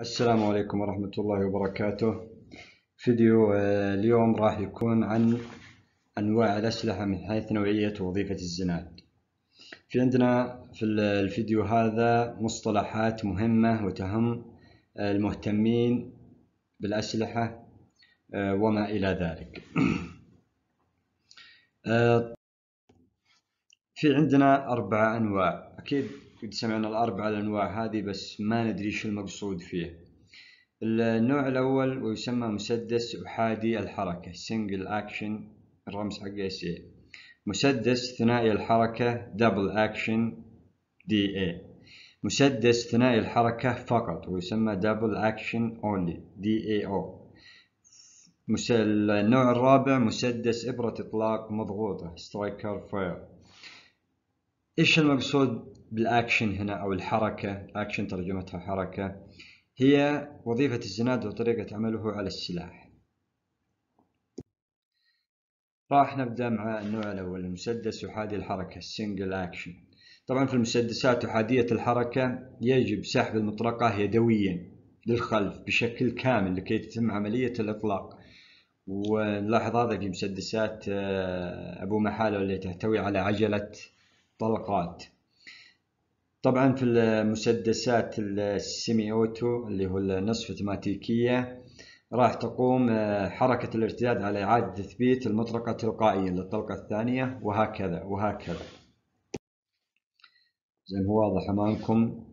السلام عليكم ورحمة الله وبركاته فيديو آه، اليوم راح يكون عن أنواع الأسلحة من حيث نوعية وظيفة الزناد في عندنا في الفيديو هذا مصطلحات مهمة وتهم آه، المهتمين بالأسلحة آه، وما إلى ذلك في عندنا أربع أنواع أكيد قد سمعنا الأربع الأنواع هذه بس ما ندري شو المقصود فيه النوع الأول ويسمى مسدس أحادي الحركة سنجل أكشن الرمز حقه سي مسدس ثنائي الحركة دبل أكشن دي اي مسدس ثنائي الحركة فقط ويسمى دبل أكشن أونلي دي اي او النوع الرابع مسدس إبرة إطلاق مضغوطة سترايكر فاير ايش المقصود بالاكشن هنا او الحركه اكشن ترجمتها حركه هي وظيفه الزناد وطريقه عمله على السلاح راح نبدا مع النوع الاول المسدس احادي الحركه سنجل اكشن طبعا في المسدسات احاديه الحركه يجب سحب المطرقه يدويا للخلف بشكل كامل لكي تتم عمليه الاطلاق ونلاحظ هذا في مسدسات آه، ابو محاله اللي تحتوي على عجله طلقات طبعا في المسدسات السيمي اوتو اللي هو النصف اوتوماتيكيه راح تقوم آه، حركة الارتداد على إعادة تثبيت المطرقة تلقائيا للطلقة الثانية وهكذا وهكذا زي ما هو واضح أمامكم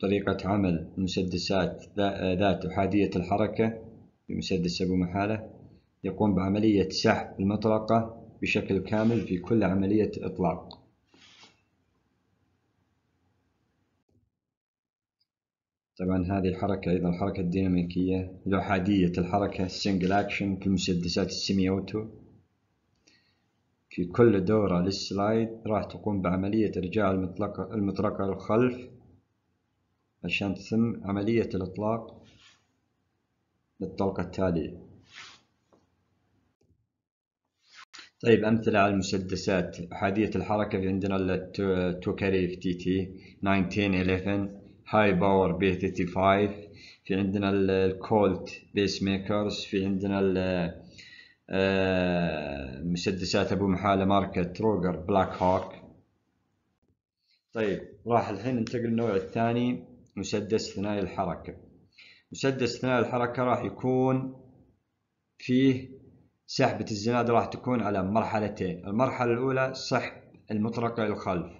طريقة عمل المسدسات آه، ذات أحادية الحركة بمسدس أبو محالة يقوم بعملية سحب المطرقة بشكل كامل في كل عملية إطلاق طبعا هذه الحركة أيضا الحركة الديناميكية الأحادية الحركة السنجل أكشن في المسدسات السيمي أوتو في كل دورة للسلايد راح تقوم بعملية إرجاع المطلقة, المطرقة للخلف عشان تتم عملية الإطلاق للطلقة التالية طيب أمثلة على المسدسات أحادية الحركة في عندنا اف تي تي 1911 هاي باور بي 35 في عندنا الكولت بيس ميكرز في عندنا آه، مسدسات ابو محاله ماركه تروجر بلاك هوك طيب راح الحين ننتقل للنوع الثاني مسدس ثنائي الحركه مسدس ثنائي الحركه راح يكون فيه سحبة الزناد راح تكون على مرحلتين المرحلة الأولى سحب المطرقة للخلف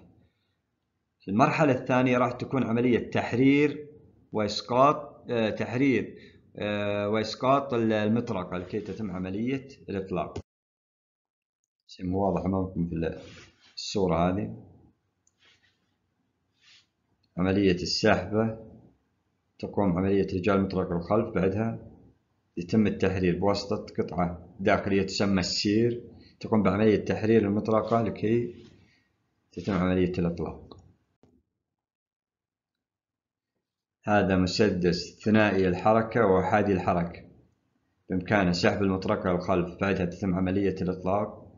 المرحلة الثانية راح تكون عملية تحرير وإسقاط آه، تحرير آه، وإسقاط المطرقة لكي تتم عملية الإطلاق مو واضح أمامكم في الصورة هذه عملية السحبة تقوم عملية رجال المطرقة الخلف بعدها يتم التحرير بواسطة قطعة داخلية تسمى السير تقوم بعملية تحرير المطرقة لكي تتم عملية الإطلاق هذا مسدس ثنائي الحركة وأحادي الحركة بإمكانه سحب المطرقة للخلف بعدها تتم عملية الإطلاق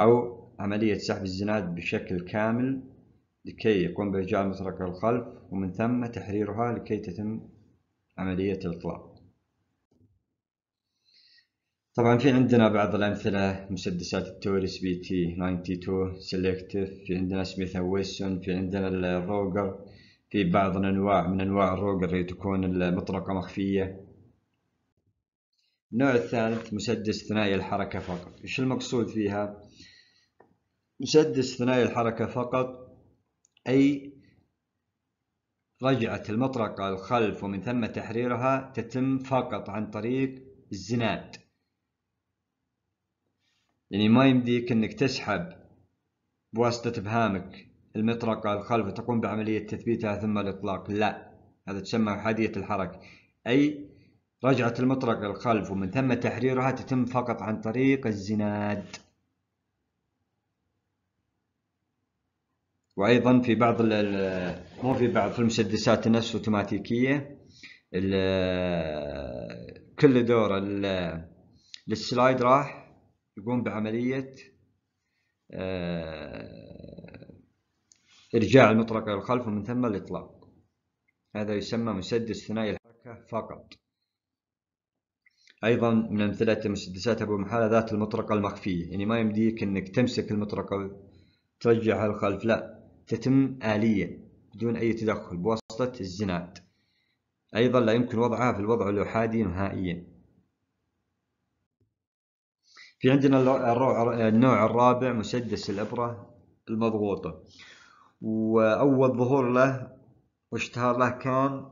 أو عملية سحب الزناد بشكل كامل لكي يقوم بإرجاع المطرقة للخلف ومن ثم تحريرها لكي تتم عملية الإطلاق طبعا في عندنا بعض الأمثلة مسدسات التوريس بي تي 92 سيلكتيف في عندنا سميث ويسون في عندنا الروجر في بعض الأنواع من أنواع الروجر تكون المطرقة مخفية النوع الثالث مسدس ثنائي الحركة فقط إيش المقصود فيها؟ مسدس ثنائي الحركة فقط أي رجعة المطرقة الخلف ومن ثم تحريرها تتم فقط عن طريق الزناد يعني ما يمديك انك تسحب بواسطة بهامك المطرقة الخلف تقوم بعملية تثبيتها ثم الإطلاق لا هذا تسمى أحادية الحركة أي رجعة المطرقة الخلف ومن ثم تحريرها تتم فقط عن طريق الزناد وأيضا في بعض مو في بعض في المسدسات النفس أوتوماتيكية كل دور السلايد راح يقوم بعملية آه، إرجاع المطرقة للخلف ومن ثم الإطلاق هذا يسمى مسدس ثنائي الحركة فقط أيضا من أمثلة مسدسات أبو محالة ذات المطرقة المخفية يعني ما يمديك أنك تمسك المطرقة وترجعها للخلف لا تتم آليا بدون أي تدخل بواسطة الزناد أيضا لا يمكن وضعها في الوضع الأحادي نهائيا في عندنا النوع الرابع مسدس الإبرة المضغوطة وأول ظهور له واشتهر له كان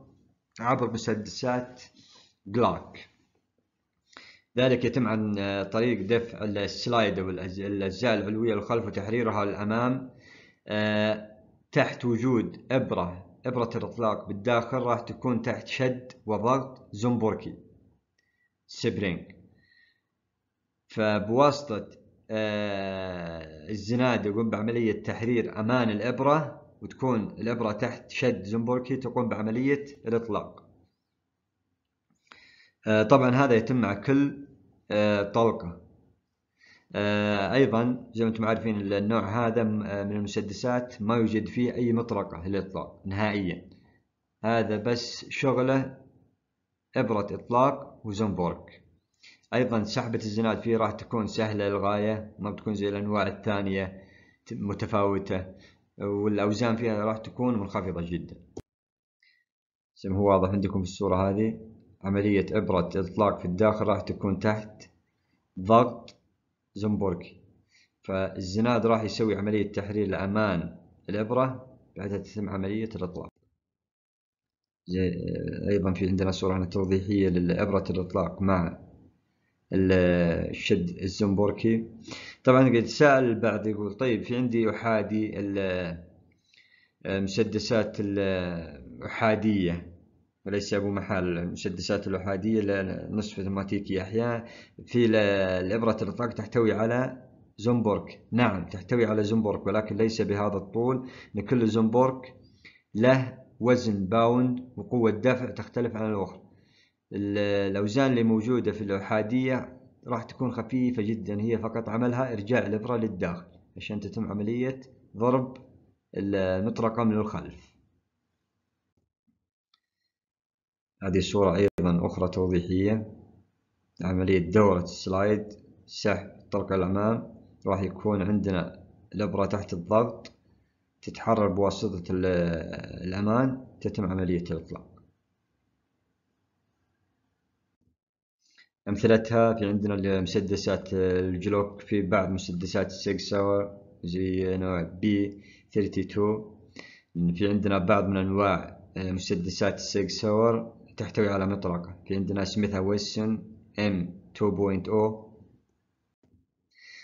عبر مسدسات جلاك ذلك يتم عن طريق دفع السلايد أو الأجزاء العلوية للخلف وتحريرها للأمام آه، تحت وجود إبرة إبرة الإطلاق بالداخل راح تكون تحت شد وضغط زنبوركي سبرينج فبواسطة آه، الزناد يقوم بعملية تحرير أمان الإبرة وتكون الإبرة تحت شد زنبوركي تقوم بعملية الإطلاق آه، طبعا هذا يتم مع كل آه، طلقة أيضا زي ما أنتم عارفين النوع هذا من المسدسات ما يوجد فيه أي مطرقة للإطلاق نهائيا هذا بس شغله إبرة إطلاق وزنبورك ايضا سحبة الزناد فيه راح تكون سهلة للغاية ما بتكون زي الانواع الثانية متفاوتة والاوزان فيها راح تكون منخفضة جدا زي ما هو واضح عندكم في الصورة هذه عملية ابرة اطلاق في الداخل راح تكون تحت ضغط زنبركي فالزناد راح يسوي عملية تحرير لأمان الإبرة بعدها تتم عملية الإطلاق زي أيضا في عندنا صورة توضيحية لإبرة الإطلاق مع الشد الزنبوركي طبعا قد سأل البعض يقول طيب في عندي أحادي المسدسات الأحادية وليس أبو محال المسدسات الأحادية نصف اوتوماتيكي أحيانا في الإبرة الإطلاق تحتوي على زنبورك نعم تحتوي على زنبورك ولكن ليس بهذا الطول لكل زنبورك له وزن باوند وقوة دفع تختلف عن الأخرى الأوزان اللي موجودة في الأحادية راح تكون خفيفة جدا هي فقط عملها إرجاع الإبرة للداخل عشان تتم عملية ضرب المطرقة من الخلف هذه الصورة أيضا أخرى توضيحية عملية دورة السلايد سحب الطرق الأمام راح يكون عندنا الإبرة تحت الضغط تتحرر بواسطة الأمان تتم عملية الإطلاق أمثلتها في عندنا مسدسات آه، الجلوك في بعض مسدسات ساور زي نوع بي 32 في عندنا بعض من أنواع آه، مسدسات ساور تحتوي على مطرقة في عندنا سميث ويسون ام 2.0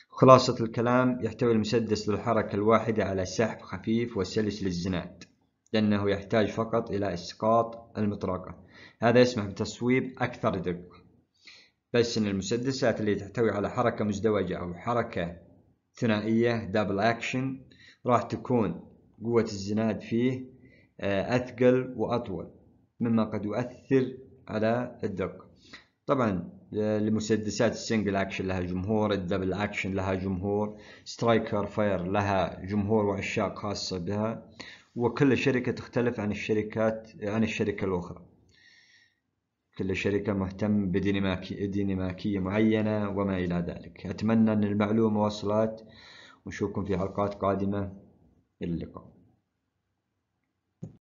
خلاصة الكلام يحتوي المسدس للحركة الواحدة على سحب خفيف وسلس للزناد لأنه يحتاج فقط إلى إسقاط المطرقة هذا يسمح بتصويب أكثر دقة بس ان المسدسات اللي تحتوي على حركة مزدوجة او حركة ثنائية دبل اكشن راح تكون قوة الزناد فيه آه، اثقل واطول مما قد يؤثر على الدقة طبعا المسدسات السنجل اكشن لها جمهور الدبل اكشن لها جمهور سترايكر فاير لها جمهور وعشاق خاصة بها وكل شركة تختلف عن الشركات عن الشركة الأخرى كل شركة مهتم بديناميكية معينة وما إلى ذلك أتمنى أن المعلومة وصلت ونشوفكم في حلقات قادمة إلى اللقاء